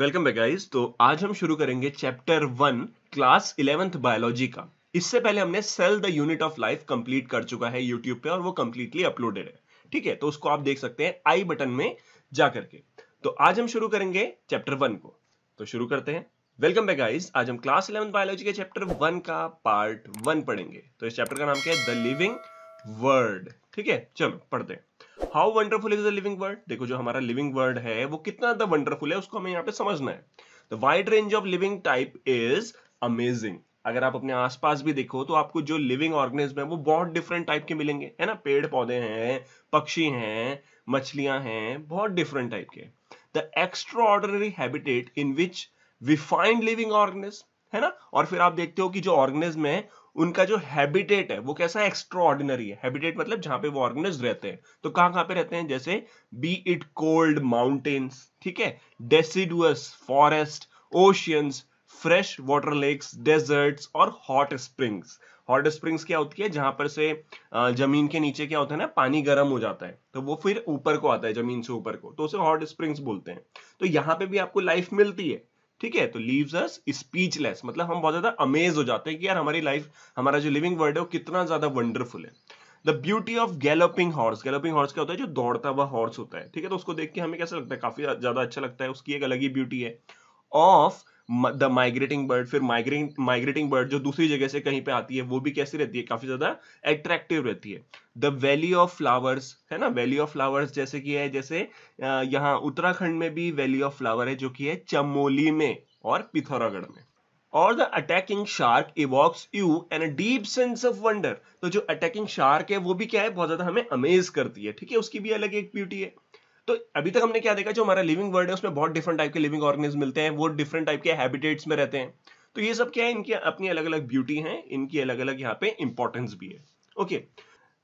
Welcome back guys तो आज हम शुरू करेंगे chapter one class eleventh biology का इससे पहले हमने cell the unit of life complete कर चुका है यूट्यूब पे और वो कंप्लीटली अपलोडेड है ठीक है तो उसको आप देख सकते हैं आई बटन में जा करके तो आज हम शुरू करेंगे चैप्टर वन को तो शुरू करते हैं वेलकम बैक गाइस आज हम क्लास इलेवेंथ बायोलॉजी के चैप्टर वन का पार्ट वन पढ़ेंगे तो इस चैप्टर का नाम क्या है द लिविंग वर्ड ठीक है चलो पढ़ते हैं how wonderful is the living world देखो जो हमारा लिविंग वर्ड है वो कितना द वंडरफुल है उसको हमें यहाँ पे समझना है the wide range of living type is amazing अगर आप अपने आसपास भी देखो तो आपको जो लिविंग ऑर्गेनिज्म है वो बहुत डिफरेंट टाइप के मिलेंगे है ना पेड़ पौधे हैं पक्षी हैं मछलियां हैं बहुत डिफरेंट टाइप के the extraordinary habitat in which we find living organism है ना और फिर आप देखते हो कि जो ऑर्गेनिज्म है उनका जो हैबिटेट है वो कैसा है एक्स्ट्रा ऑर्डिनरी है हैबिटेट मतलब जहां पे वो ऑर्गेनाइज रहते हैं तो कहां कहां पे रहते हैं जैसे बी इट कोल्ड माउंटेन्स ठीक है deciduous forest oceans fresh water lakes deserts और हॉट स्प्रिंग्स हॉट स्प्रिंग्स क्या होती है जहां पर से जमीन के नीचे क्या होता है ना पानी गर्म हो जाता है तो वो फिर ऊपर को आता है जमीन से ऊपर को तो उसे हॉट स्प्रिंग्स बोलते हैं तो यहाँ पे भी आपको लाइफ मिलती है ठीक है तो लीव्स अस स्पीचलेस मतलब हम बहुत ज्यादा अमेज हो जाते हैं कि यार हमारी लाइफ हमारा जो लिविंग वर्ल्ड है वो कितना ज्यादा वंडरफुल है the beauty of galloping horse galloping horse क्या होता है जो दौड़ता हुआ हॉर्स होता है ठीक है तो उसको देख के हमें कैसा लगता है काफी ज्यादा अच्छा लगता है उसकी एक अलग ही ब्यूटी है ऑफ द माइग्रेटिंग बर्ड फिर माइग्रेटिंग माइग्रेटिंग बर्ड जो दूसरी जगह से कहीं पे आती है वो भी कैसी रहती है काफी ज्यादा एट्रैक्टिव रहती है द वैली ऑफ फ्लावर्स है ना वैली ऑफ फ्लावर्स जैसे कि है जैसे यहाँ उत्तराखंड में भी वैली ऑफ फ्लावर है जो कि है चमोली में और पिथौरागढ़ में और the attacking shark evokes you an deep sense of wonder तो जो अटैकिंग शार्क है वो भी क्या है बहुत ज्यादा हमें अमेज करती है ठीक है उसकी भी अलग एक ब्यूटी है तो अभी तक हमने क्या देखा जो हमारा लिविंग वर्ल्ड है उसमें बहुत डिफरेंट टाइप के लिविंग ऑर्गेनिज्म मिलते हैं वो डिफरेंट टाइप के हैबिटेट्स में रहते हैं तो ये सब क्या है इनकी अपनी अलग अलग ब्यूटी है इनकी अलग अलग यहाँ पे इंपॉर्टेंस भी है ओके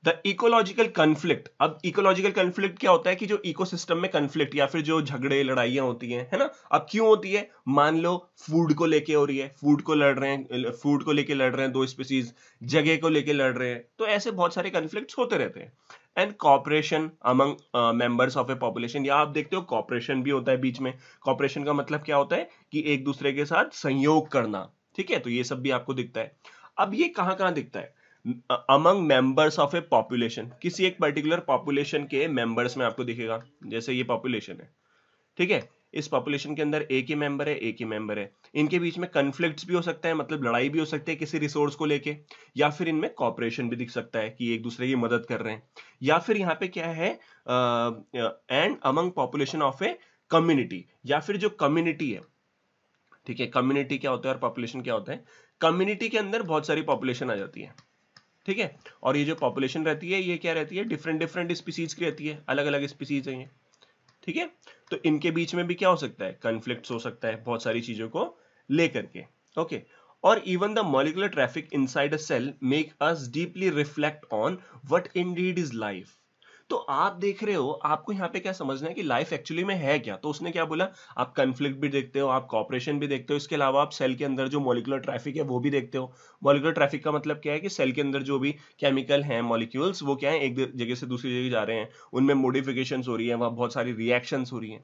द इकोलॉजिकल कन्फ्लिक्ट अब इकोलॉजिकल कन्फ्लिक्ट क्या होता है कि जो इकोसिस्टम में कन्फ्लिक्ट या फिर जो झगड़े लड़ाइयां होती हैं है ना अब क्यों होती है मान लो फूड को लेके हो रही है फूड को लड़ रहे हैं फूड को लेके लड़ रहे हैं दो स्पीसीज जगह को लेके लड़ रहे हैं तो ऐसे बहुत सारे कन्फ्लिक्ट होते रहते हैं and cooperation among members of a population या आप देखते हो कॉपरेशन भी होता है बीच में कॉपरेशन का मतलब क्या होता है कि एक दूसरे के साथ संयोग करना ठीक है तो ये सब भी आपको दिखता है अब ये कहाँ कहाँ दिखता है among members of a population किसी एक पर्टिकुलर पॉपुलेशन के मेंबर्स में आपको दिखेगा जैसे ये पॉपुलेशन है ठीक है इस पॉपुलेशन के अंदर एक ही मेंबर है एक ही मेंबर है इनके बीच में कन्फ्लिक्ट भी हो सकता है मतलब लड़ाई भी हो सकती है किसी रिसोर्स को लेके या फिर इनमें कॉपरेशन भी दिख सकता है कि एक दूसरे की मदद कर रहे हैं या फिर यहाँ पे क्या है and among population of a community या फिर जो कम्युनिटी है ठीक है कम्युनिटी क्या होता है और पॉपुलेशन क्या होता है कम्युनिटी के अंदर बहुत सारी पॉपुलेशन आ जाती है ठीक है और ये जो पॉपुलेशन रहती है ये क्या रहती है डिफरेंट डिफरेंट स्पीसीज की रहती है अलग अलग स्पीसीज है ठीक है तो इनके बीच में भी क्या हो सकता है कंफ्लिक्ट हो सकता है बहुत सारी चीजों को लेकर के ओके और even the molecular traffic inside a cell make us deeply reflect on what indeed is life तो आप देख रहे हो आपको यहाँ पे क्या समझना है कि लाइफ एक्चुअली में है क्या तो उसने क्या बोला आप कंफ्लिक्ट भी देखते हो आप कॉपरेशन भी देखते हो इसके अलावा आप सेल के अंदर जो मोलिकुलर ट्रैफिक है वो भी देखते हो मोलिकुलर ट्रैफिक का मतलब क्या है कि सेल के अंदर जो भी केमिकल है मॉलिक्यूल्स वो क्या है एक जगह से दूसरी जगह जा रहे हैं उनमें मोडिफिकेशन हो रही है वहां बहुत सारी रिएक्शन हो रही है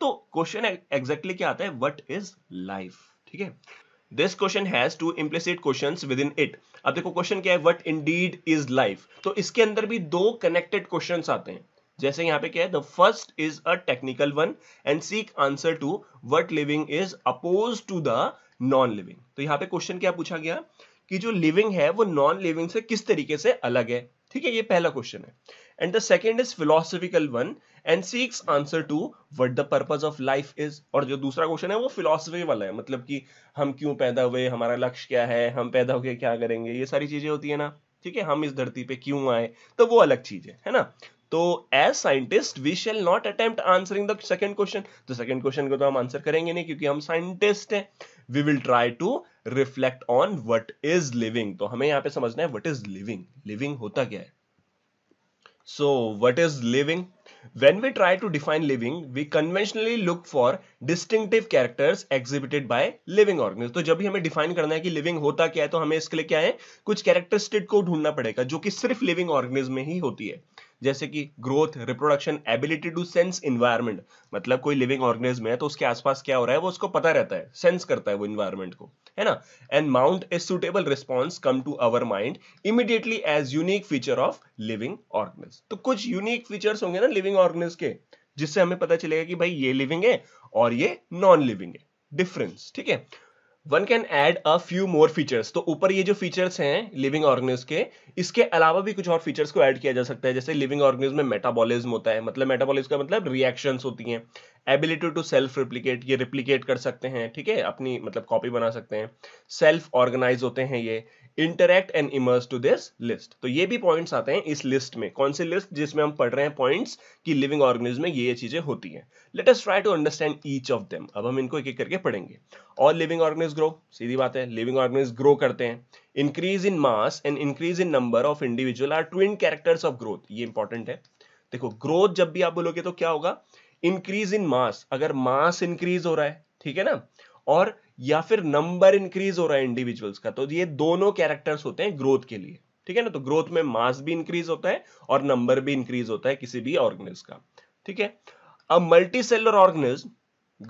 तो क्वेश्चन एग्जैक्टली क्या आता है वट इज लाइफ ठीक है this question has two implicit question within it अब देखो क्वेश्चन क्या है what indeed is life तो इसके अंदर भी दो कनेक्टेड क्वेश्चन आते हैं जैसे यहां पे क्या है the first is a technical one and seek answer to what living is opposed to the non living तो यहां पे क्वेश्चन क्या पूछा गया कि जो लिविंग है वो नॉन लिविंग से किस तरीके से अलग है ठीक है ये पहला क्वेश्चन है and the second is philosophical one and seeks answer to what the purpose of life is और जो दूसरा क्वेश्चन है वो फिलोसफी वाला है मतलब कि हम क्यों पैदा हुए हमारा लक्ष्य क्या है हम पैदा होके क्या करेंगे ये सारी चीजें होती है ना ठीक है हम इस धरती पे क्यों आए तो वो अलग चीज है है ना तो as scientist we shall not attempt answering the second question तो सेकंड क्वेश्चन को तो हम आंसर करेंगे नहीं क्योंकि हम साइंटिस्ट हैं we will try to reflect on what is living तो हमें यहाँ पे समझना है व्हाट इज लिविंग लिविंग होता क्या है So what is living? When we try to define living, we conventionally look for distinctive characters exhibited by living organism. तो जब भी हमें डिफाइन करना है कि लिविंग होता क्या है तो हमें इसके लिए क्या है कुछ कैरेक्टरिस्टिक को ढूंढना पड़ेगा जो कि सिर्फ लिविंग ऑर्गेनिज्म में ही होती है जैसे कि growth reproduction ability to sense environment मतलब कोई लिविंग ऑर्गेनिज्म है तो उसके आसपास क्या हो रहा है वो उसको पता रहता है सेंस करता है वो इन्वायरमेंट को है ना and mount a suitable response come to our mind immediately as unique feature of living organisms तो कुछ यूनिक फीचर्स होंगे ना लिविंग ऑर्गनिज के जिससे हमें पता चलेगा कि भाई ये लिविंग है और ये नॉन लिविंग है डिफरेंस ठीक है one can add a few more features तो ऊपर ये जो फीचर्स हैं लिविंग ऑर्गेनिज के इसके अलावा भी कुछ और फीचर्स को ऐड किया जा सकता है जैसे लिविंग ऑर्गेनिज में मेटाबॉलिज्म होता है मतलब मेटाबॉलिज का मतलब रिएक्शन होती हैं एबिलिटी टू सेल्फ रिप्लीकेट ये रिप्लीकेट कर सकते हैं ठीक है अपनी मतलब कॉपी बना सकते हैं सेल्फ ऑर्गेनाइज होते हैं ये interact and emerge to this list तो ये भी पॉइंट्स आते हैं इस लिस्ट में कौन सी लिस्ट जिसमें हम पढ़ रहे हैं पॉइंट्स कि लिविंग ऑर्गेनिज्म में ये ये चीजें होती हैं let us try to understand each of them अब हम इनको एक एक करके पढ़ेंगे ऑल लिविंग ऑर्गेनिज ग्रो सीधी बात है लिविंग ऑर्गेनिज ग्रो करते हैं increase in mass and increase in number of individual are twin characters of growth ये इंपॉर्टेंट है देखो ग्रोथ जब भी आप बोलोगे तो क्या होगा इंक्रीज इन मास अगर मास इंक्रीज हो रहा है ठीक है ना और या फिर नंबर इंक्रीज हो रहा है इंडिविजुअल्स का तो ये दोनों कैरेक्टर्स होते हैं ग्रोथ के लिए ठीक है ना तो ग्रोथ में मास भी इंक्रीज होता है और नंबर भी इंक्रीज होता है किसी भी ऑर्गेनिज का ठीक है अब multicellular organisms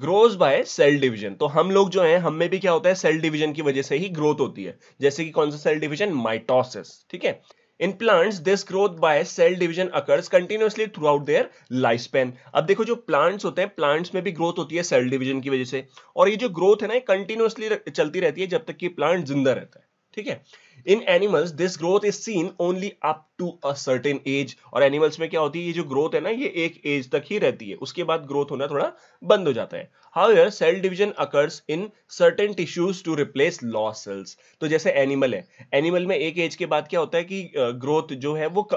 grows by cell division तो हम लोग जो है हम में भी क्या होता है सेल डिवीजन की वजह से ही ग्रोथ होती है जैसे कि कौन सा सेल डिवीजन माइटोसिस ठीक है in plants this growth by cell division occurs continuously throughout their life span अब देखो जो प्लांट्स होते हैं प्लांट्स में भी ग्रोथ होती है सेल डिवीजन की वजह से और ये जो ग्रोथ है ना कंटिन्यूसली चलती रहती है जब तक कि प्लांट जिंदा रहता है ठीक है in animals this growth is seen only up to a certain age और एनिमल्स में क्या होती है ये जो ग्रोथ है ना ये एक एज तक ही रहती है उसके बाद ग्रोथ होना थोड़ा बंद हो जाता है however cell division occurs in certain tissues to replace lost cells तो जैसे एनिमल है एनिमल में एक एज के बाद क्या होता है कि ग्रोथ जो है वो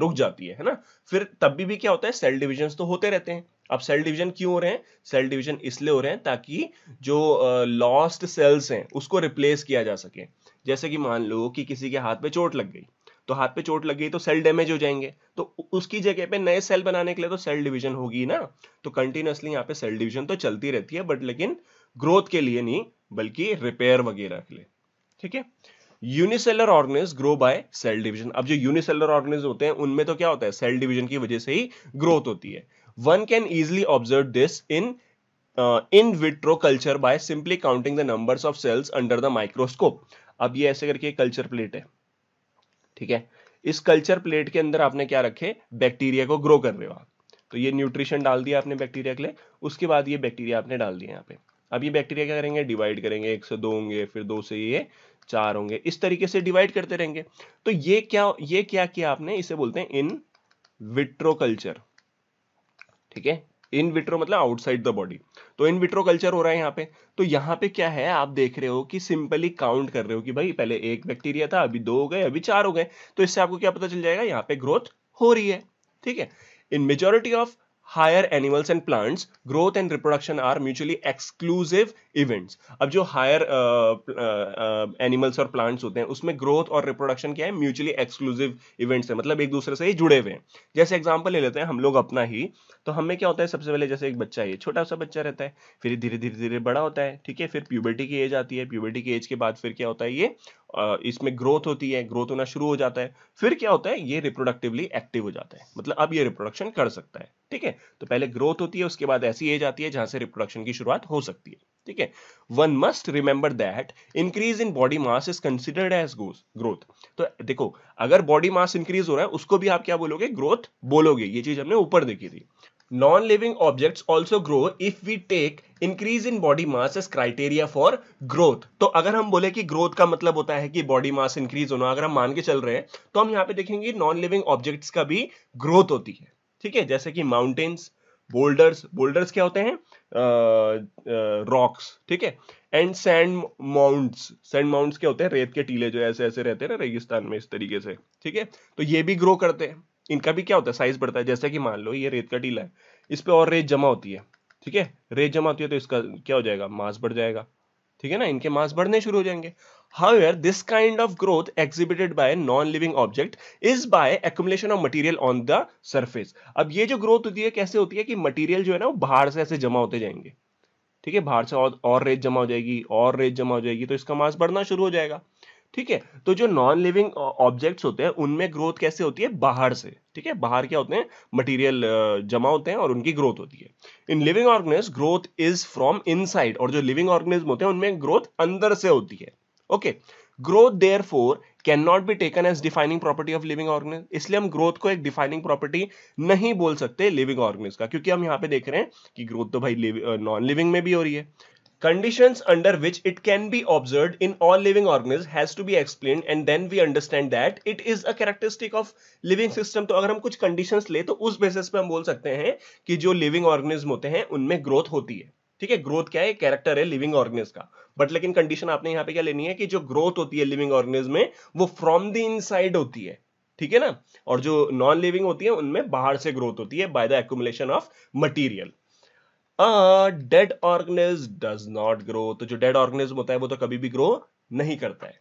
रुक जाती है है ना फिर तब भी, भी क्या होता है सेल डिविजन तो होते रहते हैं अब सेल डिवीजन क्यों हो रहे हैं सेल डिवीजन इसलिए हो रहे हैं ताकि जो लॉस्ट uh, सेल्स हैं उसको रिप्लेस किया जा सके जैसे कि मान लो कि किसी के हाथ पे चोट लग गई तो हाथ पे चोट लग गई तो सेल डैमेज हो जाएंगे तो उसकी जगह पे नए सेल बनाने के लिए तो सेल डिवीजन होगी ना तो कंटिन्यूसली यहाँ पे सेल डिवीजन तो चलती रहती है बट लेकिन ग्रोथ के लिए नहीं बल्कि रिपेयर वगैरह के लिए ठीक है unicellular organisms grow by cell division अब जो यूनिसेलर ऑर्गेनिज होते हैं उनमें तो क्या होता है सेल डिवीजन की वजह से ही ग्रोथ होती है one can easily observe this in in vitro culture by simply counting the numbers of cells under the microscope अब ये ऐसे करके कल्चर प्लेट है ठीक है इस कल्चर प्लेट के अंदर आपने क्या रखे बैक्टीरिया को ग्रो कर रहे हो आप तो ये न्यूट्रिशन डाल दिया आपने बैक्टीरिया के लिए उसके बाद ये बैक्टीरिया आपने डाल दिया यहाँ पे अब ये बैक्टीरिया क्या करेंगे डिवाइड करेंगे एक से दो होंगे फिर दो से ये चार होंगे इस तरीके से डिवाइड करते रहेंगे तो ये क्या ये क्या किया आपने इसे बोलते हैं इन विट्रो कल्चर ठीक है इन विट्रो मतलब आउटसाइड द बॉडी तो इन विट्रो कल्चर हो रहा है यहाँ पे तो यहाँ पे क्या है आप देख रहे हो कि सिंपली काउंट कर रहे हो कि भाई पहले एक बैक्टीरिया था अभी दो हो गए अभी चार हो गए तो इससे आपको क्या पता चल जाएगा यहाँ पे ग्रोथ हो रही है ठीक है in majority of higher animals and plants growth and reproduction are mutually exclusive events अब जो higher animals uh, uh, uh, और प्लांट्स होते हैं उसमें ग्रोथ और रिप्रोडक्शन क्या है म्यूचुअली एक्सक्लूसिव इवेंट्स है मतलब एक दूसरे से ही जुड़े हुए हैं जैसे एग्जाम्पल ले लेते हैं हम लोग अपना ही तो हमें क्या होता है सबसे पहले जैसे एक बच्चा ये छोटा सा बच्चा रहता है फिर धीरे धीरे धीरे बड़ा होता है ठीक है फिर प्यूबर्टी की एज आती है प्यूबर्टी की एज के बाद फिर क्या होता है ये इसमें ग्रोथ होती है ग्रोथ होना शुरू हो जाता है फिर क्या होता है ये रिप्रोडक्टिवली एक्टिव हो जाता है मतलब अब ये रिप्रोडक्शन कर सकता है ठीक है तो पहले ग्रोथ होती है उसके बाद ऐसी एज आती है जहां से रिप्रोडक्शन की शुरुआत हो सकती है ठीक है one must remember that increase in body mass is considered as growth तो देखो अगर बॉडी मास इंक्रीज हो रहा है उसको भी आप क्या बोलोगे ग्रोथ बोलोगे ये चीज हमने ऊपर देखी थी Non-living objects also grow if we take increase in body mass as criteria for growth तो अगर हम बोले कि ग्रोथ का मतलब होता है कि बॉडी मास इंक्रीज होना अगर हम मान के चल रहे हैं तो हम यहाँ पे देखेंगे नॉन लिविंग ऑब्जेक्ट्स का भी ग्रोथ होती है ठीक है जैसे कि माउंटेन्स बोल्डर्स बोल्डर्स क्या होते हैं रॉक्स ठीक है and sand mounds sand mounds क्या होते हैं रेत के टीले जो ऐसे ऐसे रहते हैं ना रेगिस्तान में इस तरीके से ठीक है तो ये भी ग्रो करते हैं इनका भी क्या होता है साइज बढ़ता है जैसे कि मान लो ये रेत का टीला है इस पर और रेत जमा होती है ठीक है रेत जमा होती है तो इसका क्या हो जाएगा मास बढ़ जाएगा ठीक है ना इनके मास बढ़ने शुरू हो जाएंगे however this of growth exhibited by a non-living object is by accumulation of material on the अब ये जो ग्रोथ होती है कैसे होती है कि मटीरियल जो है ना वो बाहर से ऐसे जमा होते जाएंगे ठीक है बाहर से और, और रेत जमा हो जाएगी और रेत जमा हो जाएगी तो इसका मास बढ़ना शुरू हो जाएगा ठीक है तो जो नॉन लिविंग ऑब्जेक्ट्स होते हैं उनमें ग्रोथ कैसे होती है बाहर से ठीक है बाहर क्या होते हैं मटेरियल जमा होते हैं और उनकी ग्रोथ होती है in living organism growth is from inside और जो लिविंग ऑर्गेनिज्म होते हैं उनमें ग्रोथ अंदर से होती है okay growth therefore can not be taken as defining property of living organisms इसलिए हम ग्रोथ को एक डिफाइनिंग प्रॉपर्टी नहीं बोल सकते लिविंग ऑर्गेनिज का क्योंकि हम यहाँ पे देख रहे हैं कि ग्रोथ तो भाई नॉन लिविंग में भी हो रही है Conditions under which it can be observed in all living organisms has to be explained and then we understand that it is a characteristic of living system to agar hum kuch conditions le to us basis pe hum bol sakte hain ki jo living organism hote hain unme growth hoti hai theek hai growth kya hai character hai living organism ka but lekin condition aapne yahan pe kya leni hai ki jo growth hoti hai living organism mein wo from the inside hoti hai ठीक है ना और जो non living होती है उनमें बाहर से ग्रोथ होती है by the accumulation of material dead organisms does not grow तो जो डेड ऑर्गेनिज्म होता है वो तो कभी भी ग्रो नहीं करता है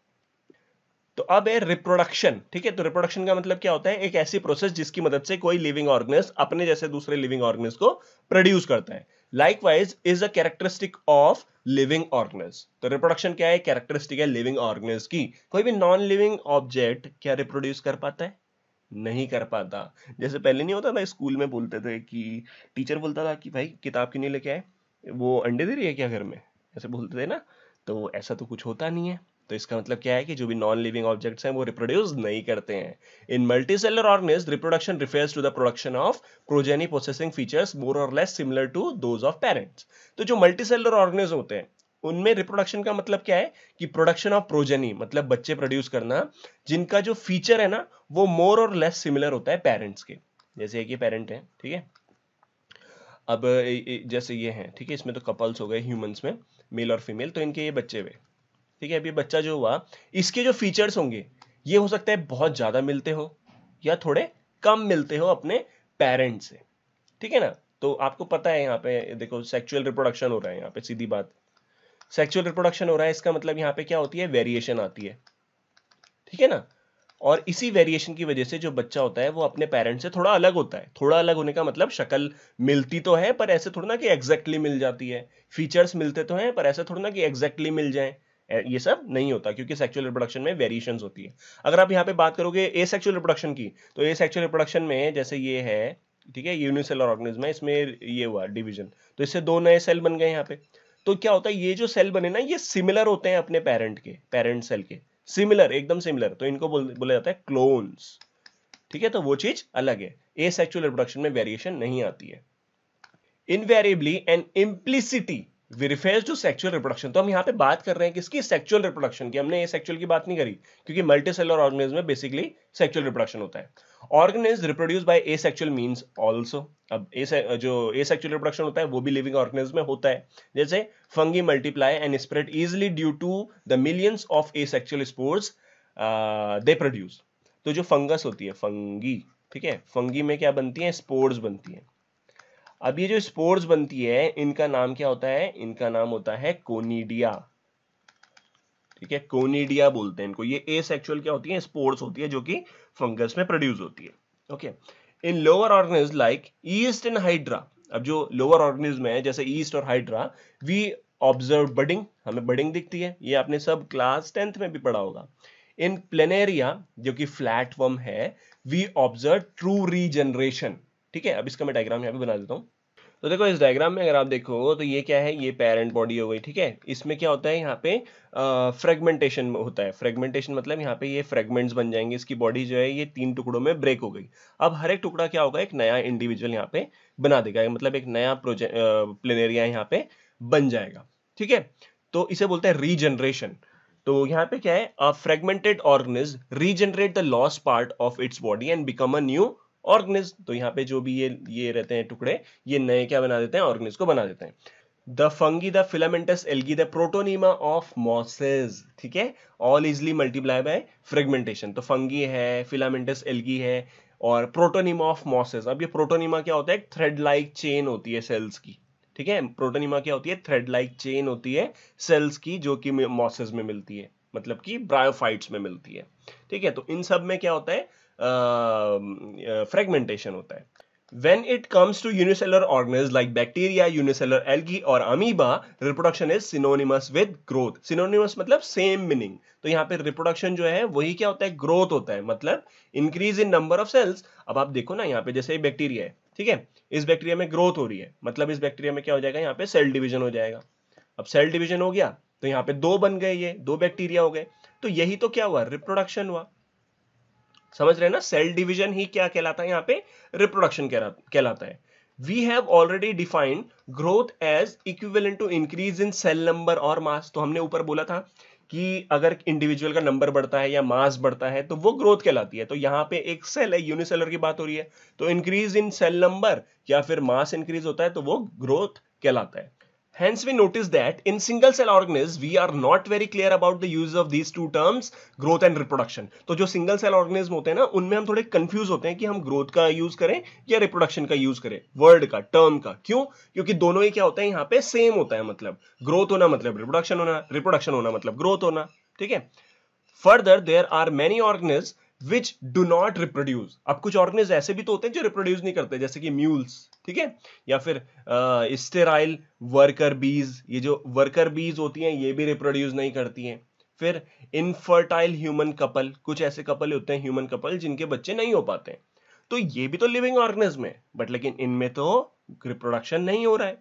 तो अब है रिप्रोडक्शन ठीक है तो रिप्रोडक्शन का मतलब क्या होता है एक ऐसी प्रोसेस जिसकी मदद से कोई लिविंग ऑर्गेनिज अपने जैसे दूसरे लिविंग ऑर्गेनिज को प्रोड्यूस करता है likewise is a characteristic of living organism तो रिप्रोडक्शन क्या है कैरेक्टरिस्टिक है लिविंग ऑर्गेनिज की कोई भी नॉन लिविंग ऑब्जेक्ट क्या रिप्रोड्यूस कर पाता है नहीं कर पाता जैसे पहले नहीं होता था स्कूल में बोलते थे कि टीचर बोलता था कि भाई किताब क्यों नहीं लेके आए वो अंडे दे रही है क्या घर में ऐसे बोलते थे ना तो ऐसा तो कुछ होता नहीं है तो इसका मतलब क्या है कि जो भी नॉन लिविंग ऑब्जेक्ट्स हैं वो रिप्रोड्यूस नहीं करते हैं in multicellular organisms reproduction refers to the production of progeny processing features more or less similar to those of parents तो जो मल्टी सेलर ऑर्गनिज होते हैं उनमें रिप्रोडक्शन का मतलब क्या है कि प्रोडक्शन ऑफ प्रोजेनी मतलब बच्चे प्रोड्यूस करना जिनका जो फीचर है ना वो मोर और लेस सिमिलर होता है पेरेंट्स के जैसे एक ही पेरेंट है ठीक है अब जैसे ये है ठीक है इसमें तो कपल्स हो गए ह्यूमंस में मेल और फीमेल तो इनके ये बच्चे हुए ठीक है अब ये बच्चा जो हुआ इसके जो फीचर्स होंगे ये हो सकता है बहुत ज़्यादा मिलते हो या थोड़े कम मिलते हो अपने पेरेंट्स से ठीक है ना तो आपको पता है यहाँ पे देखो सेक्सुअल रिप्रोडक्शन हो रहा है यहाँ पे सीधी बात सेक्सुअल रिप्रोडक्शन हो रहा है इसका मतलब यहाँ पे क्या होती है वेरिएशन आती है ठीक है ना और इसी वेरिएशन की वजह से जो बच्चा होता है वो अपने पेरेंट्स से थोड़ा अलग होता है थोड़ा अलग होने का मतलब शक्ल मिलती तो है पर ऐसे थोड़ा ना कि एग्जैक्टली मिल जाती है फीचर्स मिलते तो हैं पर ऐसे थोड़ा ना कि एग्जैक्टली मिल जाए ये सब नहीं होता क्योंकि सेक्सुअल रिप्रोडक्शन में वेरिएशन होती है अगर आप यहाँ पे बात करोगे ए सेक्चुअल रिप्रोडक्शन की तो ए सेक्चुअल रिप्रोडक्शन में जैसे ये है ठीक है यूनिसेल ऑर्गेनिज्म है इसमें ये हुआ डिवीजन तो इससे दो नए सेल बन गए यहाँ पे तो क्या होता है ये जो सेल बने ना ये सिमिलर होते हैं अपने पेरेंट के पेरेंट सेल के सिमिलर एकदम सिमिलर तो इनको बोला जाता है क्लोन्स ठीक है तो वो चीज अलग है ए सेक्चुअल रिप्रोडक्शन में वेरिएशन नहीं आती है invariably and implicitly refer to sexual reproduction तो हम यहाँ पे बात कर रहे हैं किसकी सेक्चुअल रिप्रोडक्शन की हमने ये सेक्चुअल की बात नहीं करी क्योंकि मल्टी सेलर ऑर्गेनिज्म में बेसिकली सेक्चुअल रिप्रोडक्शन होता है organisms reproduce by asexual means also अब ए जो ए सेक्चुअल रिप्रोडक्शन होता है वो भी लिविंग ऑर्गेनिज्म में होता है जैसे fungi multiply and spread easily due to the millions of asexual spores they produce तो जो फंगस होती है फंगी ठीक है फंगी में क्या बनती है स्पोर्ट्स बनती है अब ये जो स्पोर्स बनती है इनका नाम क्या होता है इनका नाम होता है कोनीडिया ठीक है कोनीडिया बोलते हैं इनको ये ए सेक्चुअल क्या होती है स्पोर्स होती है जो कि फंगस में प्रोड्यूस होती है okay in lower organisms like yeast and hydra अब जो लोअर ऑर्गेनिज्म है जैसे ईस्ट और हाइड्रा वी ऑब्जर्व बडिंग हमें बडिंग दिखती है ये आपने सब क्लास टेंथ में भी पढ़ा होगा इन प्लेनेरिया जो कि वर्म है वी ऑब्जर्व ट्रू रीजनरेशन ठीक है अब इसका मैं डायग्राम यहाँ पे बना देता हूँ तो देखो इस डायग्राम में अगर आप देखो तो ये क्या है ये पेरेंट बॉडी हो गई ठीक है इसमें क्या होता है यहाँ पे फ्रेगमेंटेशन होता है फ्रेगमेंटेशन मतलब यहाँ पे ये फ्रेगमेंट्स बन जाएंगे इसकी बॉडी जो है ये तीन टुकड़ों में ब्रेक हो गई अब हर एक टुकड़ा क्या होगा एक नया इंडिविजुअल यहाँ पे बना देगा मतलब एक नया प्रोजेक्ट प्लेनेरिया यहाँ पे बन जाएगा ठीक है तो इसे बोलते हैं रीजनरेशन तो यहाँ पे क्या है fragmented organisms regenerate the lost part of its body and become a new organisms तो यहाँ पे जो भी ये ये रहते हैं टुकड़े ये नए क्या बना देते हैं ऑर्गेनिज को बना देते हैं the fungi the filamentous algae the protonema of mosses ठीक है all easily multiply by fragmentation तो फंगी है फिलामेंटस एलगी है और प्रोटोनिमा ऑफ मॉसेज अब ये प्रोटोनिमा क्या होता है थ्रेड लाइक चेन होती है सेल्स की ठीक है प्रोटोनिमा क्या होती है थ्रेड लाइक चेन होती है सेल्स की जो कि मॉसेज में मिलती है मतलब कि ब्रायोफाइट्स में मिलती है ठीक है तो इन सब में क्या होता है फ्रेगमेंटेशन um, uh, होता है when it comes to unicellular organisms like bacteria unicellular algae और amoeba reproduction is synonymous with growth synonymous मतलब सेम मीनिंग तो यहाँ पे रिप्रोडक्शन जो है वही क्या होता है ग्रोथ होता है मतलब increase in number of cells अब आप देखो ना यहाँ पे जैसे बैक्टीरिया है ठीक है इस बैक्टीरिया में ग्रोथ हो रही है मतलब इस बैक्टीरिया में क्या हो जाएगा यहाँ पे सेल डिविजन हो जाएगा अब सेल डिविजन हो गया तो यहाँ पे दो बन गए ये दो बैक्टीरिया हो गए तो यही तो क्या हुआ रिप्रोडक्शन हुआ समझ रहे हैं ना सेल डिवीजन ही क्या कहलाता है यहाँ पे रिप्रोडक्शन कहलाता है we have already defined growth as equivalent to increase in cell number और मास तो हमने ऊपर बोला था कि अगर इंडिविजुअल का नंबर बढ़ता है या मास बढ़ता है तो वो ग्रोथ कहलाती है तो यहाँ पे एक सेल है यूनिसेलर की बात हो रही है तो इंक्रीज इन सेल नंबर या फिर मास इंक्रीज होता है तो वो ग्रोथ कहलाता है Hence, we notice that in single cell organisms, we are not very clear about the use of these two terms, growth and reproduction. तो जो single cell ऑर्गेनिज्म होते हैं ना उनमें हम थोड़े confused होते हैं कि हम growth का use करें या reproduction का use करें word का term का क्यों क्योंकि दोनों ही क्या होता है यहाँ पे same होता है मतलब growth होना मतलब reproduction होना reproduction होना मतलब growth होना ठीक है Further, there are many organisms which do not reproduce अब कुछ ऑर्गेनिज ऐसे भी तो होते हैं जो रिप्रोड्यूस नहीं करते जैसे कि म्यूल्स ठीक है या फिर स्टेराइल वर्कर बीज ये जो वर्कर बीज होती हैं ये भी रिप्रोड्यूस नहीं करती हैं फिर इनफर्टाइल ह्यूमन कपल कुछ ऐसे कपल होते हैं ह्यूमन कपल जिनके बच्चे नहीं हो पाते तो ये भी तो लिविंग ऑर्गेनिज्म है बट लेकिन इनमें तो रिप्रोडक्शन नहीं हो रहा है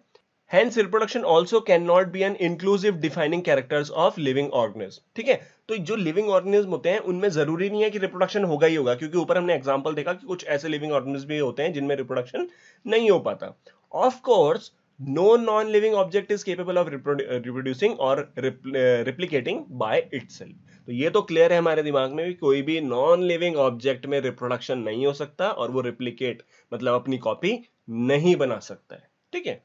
hence production also can not be an inclusive defining characters of living organism ठीक है तो जो लिविंग ऑर्गेनिज्म होते हैं उनमें जरूरी नहीं है कि रिप्रोडक्शन होगा ही होगा क्योंकि ऊपर हमने एग्जाम्पल देखा कि कुछ ऐसे लिविंग ऑर्गेनिज्म भी होते हैं जिनमें रिप्रोडक्शन नहीं हो पाता of course no non living object is capable of reproducing or replicating bye it self तो ये तो क्लियर है हमारे दिमाग में भी कोई भी नॉन लिविंग ऑब्जेक्ट में रिप्रोडक्शन नहीं हो सकता और वो रिप्लीकेट मतलब अपनी कॉपी नहीं बना सकता है ठीक है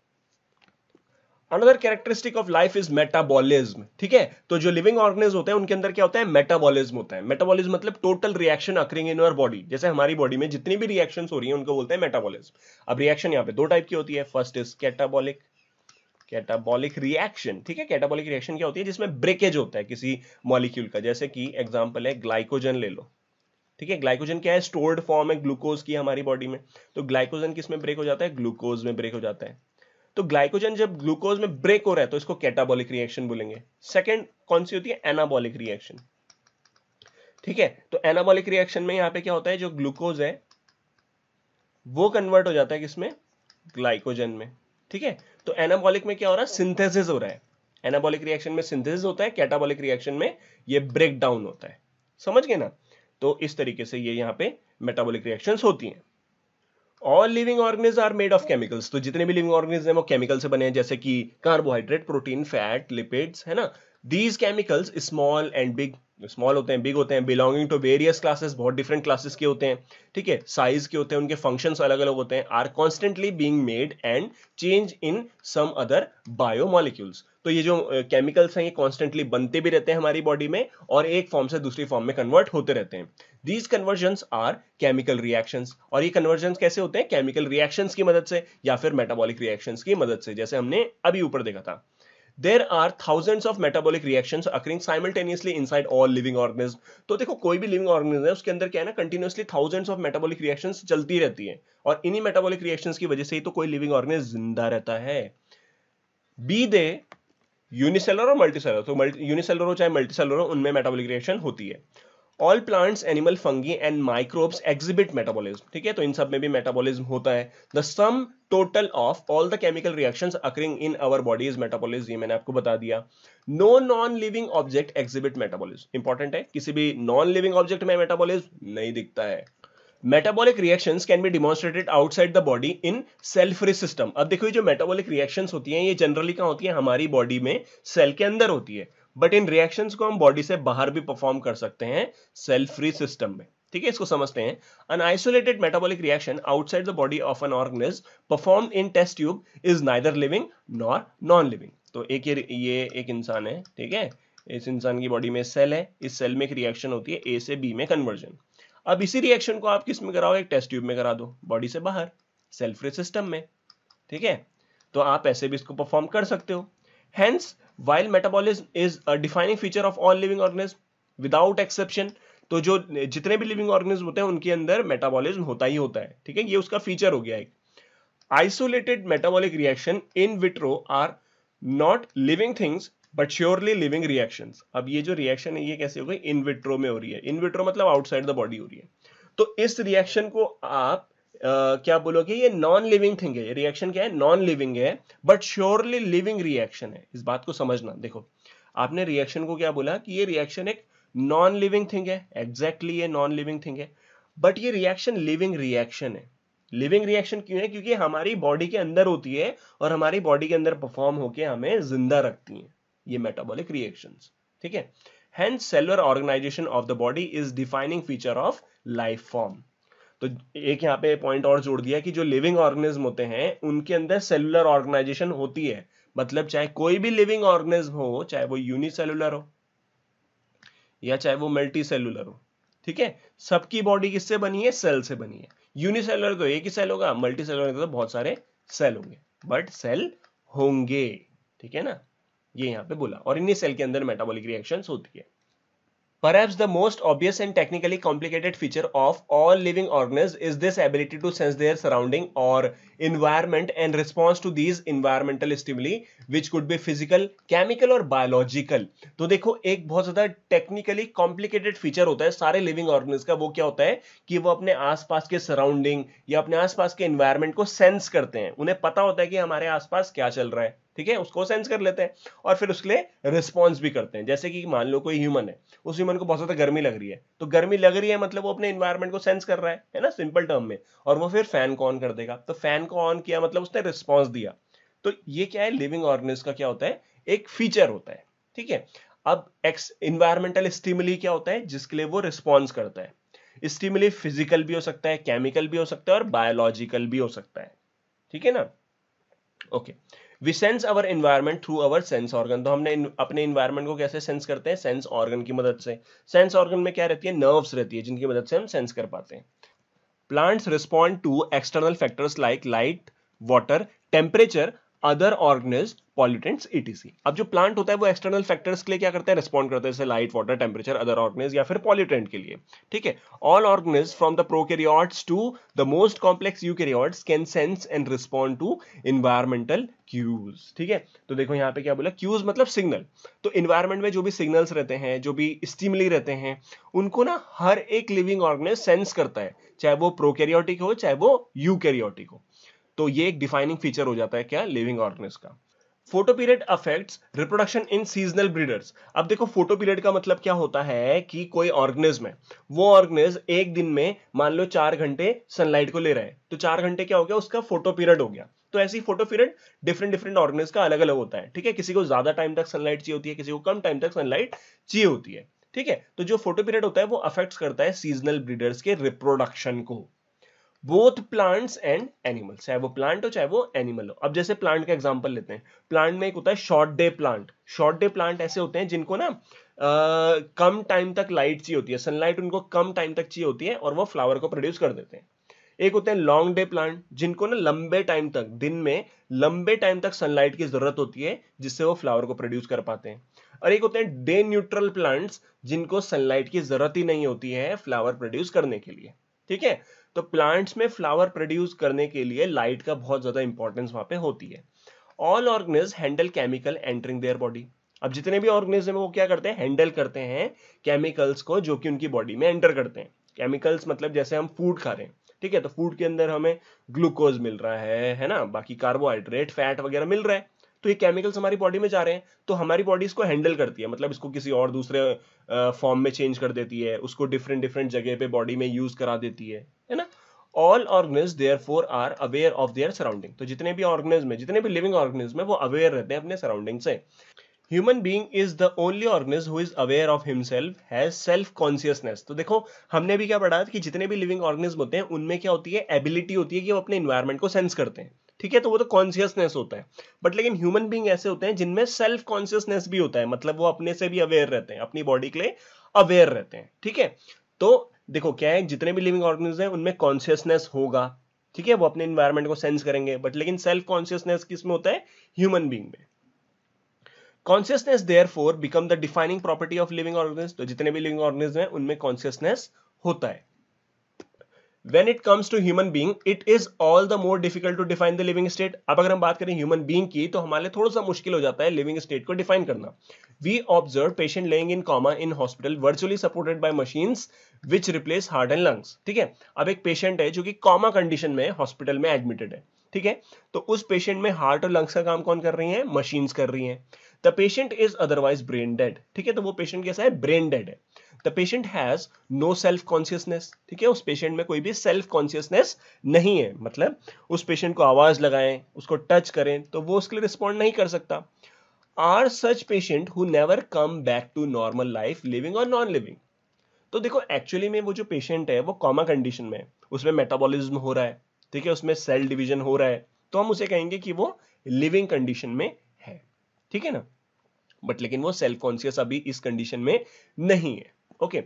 another characteristic of life is metabolism ठीक है तो जो लिविंग ऑर्गेनिज होते हैं उनके अंदर क्या होता है मेटाबॉलिज्म होता है मेटाबॉलिज्म मतलब total reaction occurring in your body जैसे हमारी बॉडी में जितनी भी रिएक्शन हो रही है उनको बोलते हैं मेटाबॉलिज्म अब रिएक्शन यहाँ पे दो टाइप की होती है first is catabolic catabolic reaction ठीक है कैटाबॉलिक रिएक्शन क्या होती है जिसमें ब्रेकेज होता है किसी मॉलिक्यूल का जैसे कि एग्जाम्पल है ग्लाइकोजन ले लो ठीक है ग्लाइकोजन क्या है स्टोर्ड फॉर्म है ग्लूकोज की हमारी बॉडी में तो ग्लाइकोजन किस में ब्रेक हो जाता है ग्लूकोज में ब्रेक हो जाता है तो ग्लाइकोजन जब ग्लूकोज में ब्रेक हो रहा है तो इसको कैटाबॉलिक रिएक्शन बोलेंगे सेकेंड कौन सी होती है एनाबॉलिक रिएक्शन ठीक है तो एनाबॉलिक रिएक्शन में यहां पे क्या होता है जो ग्लूकोज है वो कन्वर्ट हो जाता है किसमें ग्लाइकोजन में ठीक है तो एनाबॉलिक में क्या हो रहा है सिंथेसिस हो रहा है एनाबॉलिक रिएक्शन में सिंथेसिस होता है कैटाबॉलिक रिएक्शन में ये ब्रेक डाउन होता है समझ गए ना तो इस तरीके से ये यहाँ पे मेटाबॉलिक रिएक्शंस होती हैं all living organism are made of chemicals तो जितने भी लिविंग ऑर्गेनिज हैं वो केमिकल से बने हैं जैसे कि कार्बोहाइड्रेट प्रोटीन फैट लिपिड्स है ना these chemicals small and big small होते हैं बिग होते हैं बिलोंगिंग टू वेरियस क्लासेस बहुत डिफरेंट क्लासेस के होते हैं ठीक है साइज के होते हैं उनके फंक्शंस अलग अलग होते हैं are constantly being made and change in some other biomolecules तो ये जो केमिकल्स हैं ये कॉन्स्टेंटली बनते भी रहते हैं हमारी बॉडी में और एक फॉर्म से दूसरी फॉर्म में कन्वर्ट होते रहते हैं these conversion are chemical reaction और ये कन्वर्जन कैसे होते हैं केमिकल रिएक्शन की मदद से या फिर मेटाबॉलिक रिएक्शन की मदद से जैसे हमने अभी ऊपर देखा था there are thousands of metabolic reaction occurring simultaneously inside all living organism तो देखो कोई भी लिविंग ऑर्गेनिज्म है उसके अंदर क्या है ना continuously thousands of metabolic reaction चलती रहती है और इन्हीं मेटाबोलिक रिएक्शन की वजह से ही तो कोई लिविंग ऑर्गेनिज्म जिंदा रहता है बी दे यूनिसेलर और मल्टीसेलर तो यूनिसेलर हो चाहे मल्टीसेलर हो उनमें मेटाबॉलिक रिएक्शन होती है all plants animal fungi and microbes exhibit metabolism ठीक है तो इन सब में भी मेटाबॉलिज्म होता है the sum total of all the chemical reaction occurring in our body is metabolism ये मैंने आपको बता दिया no non living object exhibit metabolism important है किसी भी नॉन लिविंग ऑब्जेक्ट में मेटाबोलिज्म नहीं दिखता है metabolic reactions can be demonstrated outside the body in free system अब देखो ये जो मेटाबॉलिक रिएक्शंस होती हैं ये जनरली कहाँ होती है हमारी बॉडी में सेल के अंदर होती है बट इन रिएक्शन को हम बॉडी से बाहर भी परफॉर्म कर सकते हैं सेल फ्री सिस्टम में ठीक है इसको समझते हैं an isolated metabolic reaction outside the body of an organism perform in test tube is neither living nor non living तो एक ये, ये एक इंसान है ठीक है इस इंसान की बॉडी में सेल है इस सेल में एक रिएक्शन होती है ए से बी में कन्वर्जन अब इसी रिएक्शन को आप किस में कराओ एक टेस्ट ट्यूब में करा दो बॉडी से बाहर सेल फ्री सिस्टम में ठीक है तो आप ऐसे भी इसको परफॉर्म कर सकते हो hence while metabolism is a defining feature of all living organism without exception तो जो जितने भी लिविंग ऑर्गेनिज्म होते हैं उनके अंदर मेटाबॉलिज्म होता ही होता है ठीक है ये उसका फीचर हो गया एक isolated metabolic reaction in vitro are not living things but surely living reaction अब ये जो रिएक्शन है ये कैसे हो गई इन विट्रो में हो रही है इन विट्रो मतलब आउटसाइड द बॉडी हो रही है तो इस रिएक्शन को आप क्या बोलोगे ये नॉन लिविंग थिंग है रिएक्शन क्या है नॉन लिविंग है बट श्योरली लिविंग रिएक्शन है इस बात को समझना देखो आपने रिएक्शन को क्या बोला कि ये रिएक्शन एक नॉन लिविंग थिंग है एग्जैक्टली exactly ये नॉन लिविंग थिंग है बट ये रिएक्शन लिविंग रिएक्शन है लिविंग रिएक्शन क्यों है क्योंकि हमारी बॉडी के अंदर होती है और हमारी बॉडी के अंदर परफॉर्म होके हमें जिंदा रखती है ये मेटाबॉलिक रिएक्शन ठीक है and cellular organisation of the body is defining feature of life form तो एक यहाँ पे पॉइंट और जोड़ दिया कि जो लिविंग ऑर्गेनिज्म होते हैं उनके अंदर सेलुलर ऑर्गेनाइजेशन होती है मतलब चाहे कोई भी लिविंग ऑर्गेनिज्म हो चाहे वो यूनिसेलुलर हो या चाहे वो मल्टी हो ठीक है सबकी बॉडी किससे बनी है सेल से बनी है यूनिसेलुलर तो एक ही सेल होगा मल्टी सेलुलर तो बहुत सारे सेल होंगे बट सेल होंगे ठीक है ना ये यहाँ पे बोला और इन्हीं सेल के अंदर मेटाबॉलिक रिएक्शन होती है Perhaps the most obvious and technically complicated feature of all living organisms is this ability to sense their surrounding or environment and response to these environmental stimuli which could be physical, chemical or biological. तो देखो एक बहुत ज़्यादा technically complicated feature होता है सारे living organisms का वो क्या होता है कि वो अपने आसपास के surrounding या अपने आसपास के environment को sense करते हैं उन्हें पता होता है कि हमारे आसपास क्या चल रहा है ठीक है उसको सेंस कर लेते हैं और फिर उसके लिए रिस्पॉन्स भी करते हैं जैसे कि मान लो कोई ह्यूमन है उस ह्यूमन को बहुत ज़्यादा गर्मी लग रही है तो गर्मी लग रही है मतलब वो अपने इन्वायरमेंट को सेंस कर रहा है है ना सिंपल टर्म में और वो फिर फैन को ऑन कर देगा तो फैन को ऑन किया मतलब उसने रिस्पॉन्स दिया तो ये क्या है लिविंग ऑर्गेनिज का क्या होता है एक फीचर होता है ठीक है अब एक्स इन्वायरमेंटल स्टिमुली क्या होता है जिसके लिए वो रिस्पॉन्स करता है स्टिमुली फिजिकल भी हो सकता है केमिकल भी हो सकता है और बायोलॉजिकल भी हो सकता है ठीक है ना okay okay. We sense our environment through our sense organ तो हमने अपने इन्वायरमेंट को कैसे सेंस करते हैं सेंस ऑर्गन की मदद से सेंस ऑर्गन में क्या रहती है नर्व्स रहती है जिनकी मदद से हम सेंस कर पाते हैं plants respond to external factors like light water temperature other organism pollutants etc अब जो प्लांट होता है वो एक्सटर्नल फैक्टर्स के लिए क्या करता है रिस्पॉन्ड करता है जैसे light water temperature other organism या फिर पॉल्यूटेंट के लिए ठीक है all organism from the prokaryotes to the most complex eukaryotes can sense and respond to environmental cues ठीक है तो देखो यहाँ पे क्या बोला क्यूज मतलब सिग्नल तो इन्वायरमेंट में जो भी सिग्नल्स रहते हैं जो भी स्टिमुली रहते हैं उनको ना हर एक लिविंग ऑर्गेनिज सेंस करता है चाहे वो प्रोकेरियोटिक हो चाहे वो यूकेरियोटिक हो तो ये एक डिफाइनिंग फीचर हो जाता है क्या लिविंग ऑर्गेनिज का photoperiod period affects reproduction in seasonal breeders अब देखो फोटो पीरियड का मतलब क्या होता है कि कोई ऑर्गेनिज्म है वो ऑर्गेनिज्म एक दिन में मान लो चार घंटे सनलाइट को ले रहे हैं तो चार घंटे क्या हो गया उसका फोटो पीरियड हो गया तो ऐसी photo period different different organism का अलग अलग होता है ठीक है किसी को ज्यादा टाइम तक सनलाइट चाहिए होती है किसी को कम टाइम तक सनलाइट चाहिए होती है ठीक है तो जो फोटो पीरियड होता है वो अफेक्ट करता है सीजनल ब्रीडर्स के रिप्रोडक्शन को बोथ प्लांट्स एंड एनिमल चाहे वो प्लांट हो चाहे वो एनिमल हो अब जैसे प्लांट का एग्जाम्पल लेते हैं प्लांट में एक होता है short day plant short day plant ऐसे होते हैं जिनको ना आ, कम टाइम तक लाइट चाहिए होती है सनलाइट उनको कम टाइम तक चाहिए होती है और वो फ्लावर को प्रोड्यूस कर देते हैं एक होते हैं लॉन्ग डे प्लांट जिनको ना लंबे टाइम तक दिन में लंबे टाइम तक सनलाइट की जरूरत होती है जिससे वो फ्लावर को प्रोड्यूस कर पाते हैं और एक होते हैं डे न्यूट्रल प्लांट्स जिनको सनलाइट की जरूरत ही नहीं होती है फ्लावर प्रोड्यूस करने के लिए ठीक है तो प्लांट्स में फ्लावर प्रोड्यूस करने के लिए लाइट का बहुत ज़्यादा इंपॉर्टेंस वहां पे होती है all organism handle chemical entering their body अब जितने भी ऑर्गेनिज्म वो क्या करते हैं हैंडल करते हैं केमिकल्स को जो कि उनकी बॉडी में एंटर करते हैं केमिकल्स मतलब जैसे हम फूड खा रहे हैं ठीक है तो फूड के अंदर हमें ग्लूकोज मिल रहा है है ना बाकी कार्बोहाइड्रेट फैट वगैरह मिल रहा है तो ये केमिकल्स हमारी बॉडी में जा रहे हैं तो हमारी बॉडी इसको हैंडल करती है मतलब इसको किसी और दूसरे फॉर्म में चेंज कर देती है उसको डिफरेंट डिफरेंट जगह पे बॉडी में यूज करा देती है है ना all organism therefore are aware of their surrounding तो जितने भी ऑर्गेनिज्म है जितने भी लिविंग ऑर्गेनिज्म है वो अवेयर रहते हैं अपने सराउंडिंग से human being is the only organism who is aware of himself has self consciousness तो देखो हमने भी क्या पढ़ा कि जितने भी लिविंग ऑर्गेनिज्म होते हैं उनमें क्या होती है एबिलिटी होती है कि वो अपने इन्वायरमेंट को सेंस करते हैं ठीक है तो वो तो कॉन्सियसनेस होता है बट लेकिन ह्यूमन बींग ऐसे होते हैं जिनमें सेल्फ कॉन्सियसनेस भी होता है मतलब वो अपने से भी अवेयर रहते हैं अपनी बॉडी के लिए अवेयर रहते हैं ठीक है तो देखो क्या है जितने भी लिविंग ऑर्गेनिज्म है उनमें कॉन्सियसनेस होगा ठीक है वो अपने इन्वायरमेंट को सेंस करेंगे बट लेकिन सेल्फ कॉन्सियसनेस किस में होता है ह्यूमन बींग में consciousness therefore become the defining property of living organism तो जितने भी लिविंग ऑर्गेनिज्म हैं उनमें कॉन्सियसनेस होता है when it comes to human being it is all the more difficult to define the living state अब अगर हम बात करें ह्यूमन बींग की तो हमारे थोड़ा सा मुश्किल हो जाता है लिविंग स्टेट को डिफाइन करना we observe patient lying in coma in hospital virtually supported by machines which replace heart and lungs ठीक है अब एक पेशेंट है जो कि कॉमा कंडीशन में हॉस्पिटल में एडमिटेड है ठीक है तो उस पेशेंट में हार्ट और लंग्स का काम कौन कर रही है मशीन्स कर रही है the patient is otherwise brain dead ठीक है तो वो पेशेंट कैसा है ब्रेन डेड है the patient has no self consciousness ठीक है उस पेशेंट में कोई भी सेल्फ कॉन्सियसनेस नहीं है मतलब उस पेशेंट को आवाज लगाएं उसको टच करें तो वो उसके लिए रिस्पॉन्ड नहीं कर सकता are such patient who never come back to normal life living और नॉन लिविंग तो देखो एक्चुअली में वो जो पेशेंट है वो कॉमा कंडीशन में है उसमें मेटाबॉलिज्म हो रहा है ठीक है उसमें सेल डिविजन हो रहा है तो हम उसे कहेंगे कि वो लिविंग कंडीशन में है ठीक है ना बट लेकिन वो सेल्फ कॉन्सियस अभी इस कंडीशन में नहीं है okay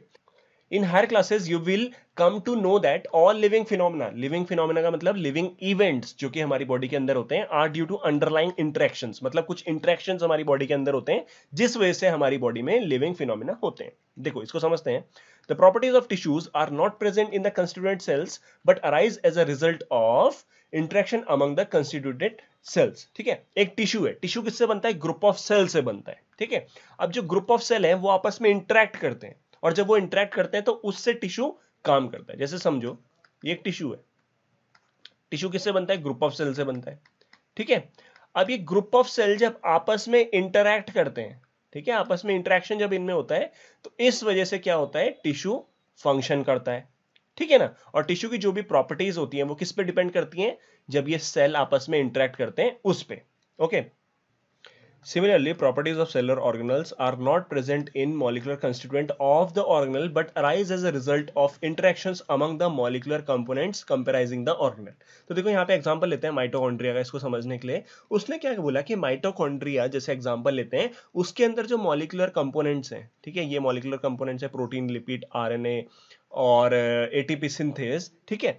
in higher classes you will come to know that all living phenomena living phenomena का मतलब लिविंग इवेंट्स जो कि हमारी बॉडी के अंदर होते हैं are due to underlying interaction मतलब कुछ इंट्रेक्शन हमारी बॉडी के अंदर होते हैं जिस वजह से हमारी बॉडी में लिविंग फिनोमिना होते हैं देखो इसको समझते हैं the properties of tissues are not present in the constituent cells but arise as a result of interaction among the constituted cells ठीक है एक टिश्यू है टिश्यू किससे बनता है ग्रुप ऑफ सेल से बनता है ठीक है अब जो ग्रुप ऑफ सेल है वो आपस में इंटरेक्ट करते हैं और जब वो इंटरेक्ट करते हैं तो उससे टिश्यू काम करता है जैसे समझो ये एक टिश्यू है टिश्यू किससे बनता है ग्रुप ऑफ सेल से बनता है ठीक है अब ये ग्रुप ऑफ सेल जब आपस में इंटरैक्ट करते हैं ठीक है आपस में इंटरेक्शन जब इनमें होता है तो इस वजह से क्या होता है टिश्यू फंक्शन करता है ठीक है ना और टिश्यू की जो भी प्रॉपर्टीज होती हैं वो किस पे डिपेंड करती हैं जब ये सेल आपस में इंटरेक्ट करते हैं उस पे okay okay? Similarly, properties of cellular organelles are not present in molecular constituent of the organelle but arise as a result of interactions among the molecular components comprising the organelle. तो देखो यहाँ पे example लेते हैं mitochondria का इसको समझने के लिए उसने क्या बोला कि माइटोकॉन्ड्रिया जैसे एग्जांपल लेते हैं उसके अंदर जो मॉलिकुलर कंपोनेंट्स हैं ठीक है ये मॉलिकुलर कंपोनेंट्स हैं प्रोटीन लिपिड आरएनए और एटीपी सिंथेस ठीक है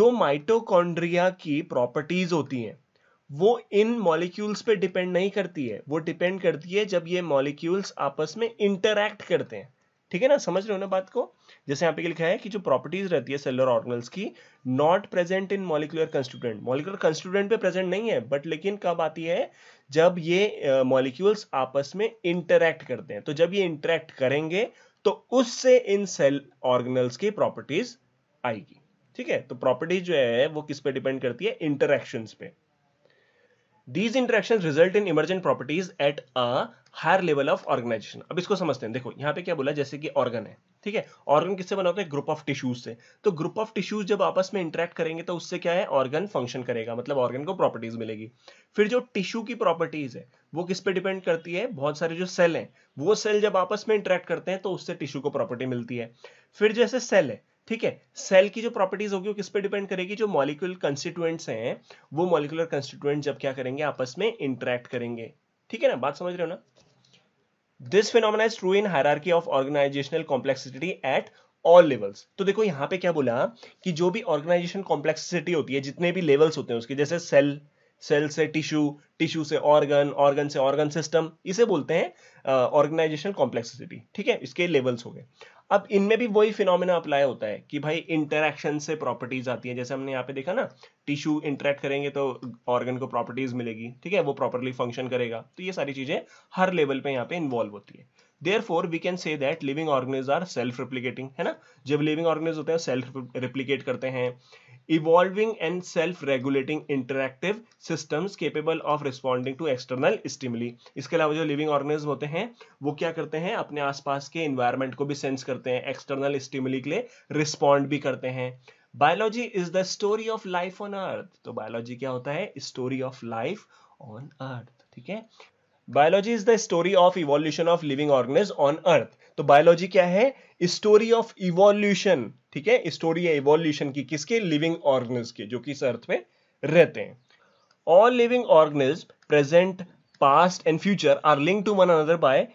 जो माइटोकॉन्ड्रिया की प्रॉपर्टीज होती हैं वो इन मॉलिक्यूल्स पे डिपेंड नहीं करती है वो डिपेंड करती है जब ये मॉलिक्यूल्स आपस में इंटरैक्ट करते हैं ठीक है ना समझ रहे हो ना बात को जैसे यहाँ पे लिखा है कि जो प्रॉपर्टीज रहती है सेलुलर ऑर्गनल्स की not present in molecular constituent molecular constituent पे प्रेजेंट नहीं है बट लेकिन कब आती है जब ये मॉलिक्यूल्स uh, आपस में इंटरैक्ट करते हैं तो जब ये इंटरैक्ट करेंगे तो उससे इन सेल ऑर्गनल्स की प्रॉपर्टीज आएगी ठीक है तो प्रॉपर्टीज जो है वो किस पे डिपेंड करती है इंटरैक्शन पे these interaction result in emergent properties at a higher level of organisation अब इसको समझते हैं देखो यहाँ पे क्या बोला जैसे कि ऑर्गन है ठीक है ऑर्गन किससे बना होता है ग्रुप ऑफ टिश्यूज से तो ग्रुप ऑफ टिश्यूज जब आपस में इंटरेक्ट करेंगे तो उससे क्या है ऑर्गन फंक्शन करेगा मतलब ऑर्गन को प्रॉपर्टीज मिलेगी फिर जो टिश्यू की प्रॉपर्टीज है वो किस पे डिपेंड करती है बहुत सारे जो सेल हैं वो सेल जब आपस में इंटरेक्ट करते हैं तो उससे टिश्यू को प्रॉपर्टी मिलती है फिर जैसे सेल है ठीक है सेल की जो प्रॉपर्टीज होगी वो किस पे डिपेंड करेगी जो मॉलिक्यूल कंस्टिट्यूएंट्स हैं वो मॉलिक्यूलर कंस्टिट्यूएंट जब क्या करेंगे आपस में इंटरेक्ट करेंगे ठीक है ना बात समझ रहे हो ना this phenomena is true in hierarchy of organisational complexity at all levels तो देखो यहां पे क्या बोला कि जो भी ऑर्गेनाइजेशन कॉम्प्लेक्सिटी होती है जितने भी लेवल्स होते हैं उसके जैसे सेल सेल से टिश्यू टिश्यू से ऑर्गन ऑर्गन से ऑर्गन सिस्टम इसे बोलते हैं ऑर्गेनाइजेशन uh, कॉम्प्लेक्सिटी ठीक है इसके लेवल्स हो गए अब इनमें भी वही फिनोमिना अप्लाई होता है कि भाई इंटरेक्शन से प्रॉपर्टीज आती हैं जैसे हमने यहाँ पे देखा ना टिश्यू इंटरेक्ट करेंगे तो ऑर्गन को प्रॉपर्टीज मिलेगी ठीक है वो प्रॉपरली फंक्शन करेगा तो ये सारी चीजें हर लेवल पे यहाँ पे इन्वॉल्व होती है therefore we can say that living organism are self replicating है ना जब लिविंग ऑर्गेनिज होते हैं सेल्फ रिप्लीकेट करते हैं evolving and self-regulating interactive systems capable of responding to external stimuli. इसके अलावा जो living organism होते हैं वो क्या करते हैं अपने आसपास के environment को भी sense करते हैं external stimuli के लिए respond भी करते हैं biology is the story of life on earth तो बायोलॉजी क्या होता है story of life on earth ठीक है biology is the story of evolution of living organism on earth तो बायोलॉजी क्या है स्टोरी ऑफ इवोल्यूशन ठीक है स्टोरी है इवोल्यूशन की किसके लिविंग ऑर्गेनिज के जो कि इस अर्थ में रहते हैं all living organism present past and future are link to one another by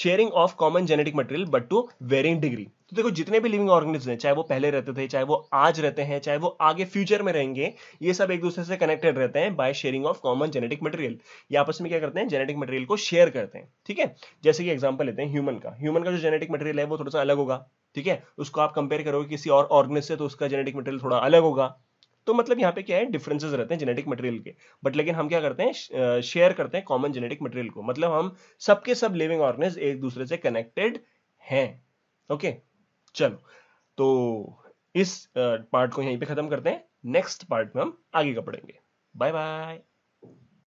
sharing of common genetic material but to varying degree तो देखो जितने भी लिविंग ऑर्गेनिज्म हैं चाहे वो पहले रहते थे चाहे वो आज रहते हैं चाहे वो आगे फ्यूचर में रहेंगे ये सब एक दूसरे से कनेक्टेड रहते हैं by sharing of common genetic material ये आपस में क्या करते हैं जेनेटिक मटेरियल को शेयर करते हैं ठीक है जैसे कि एग्जाम्पल लेते हैं ह्यूमन का ह्यूमन का जो जेनेटिक मटेरियल है वो थोड़ा सा अलग होगा ठीक है उसको आप कंपेयर करोगे किसी और ऑर्गेनिज से तो उसका जेनेटिक मटेरियल थोड़ा अलग होगा तो मतलब यहाँ पे क्या है डिफरेंसेस रहते हैं जेनेटिक मटेरियल के बट लेकिन हम क्या करते हैं शेयर करते हैं कॉमन जेनेटिक मटेरियल को मतलब हम सबके सब लिविंग ऑर्गेनिज एक दूसरे से कनेक्टेड हैं ओके चलो तो इस पार्ट को यहीं पे खत्म करते हैं नेक्स्ट पार्ट में हम आगे का पढ़ेंगे बाय बाय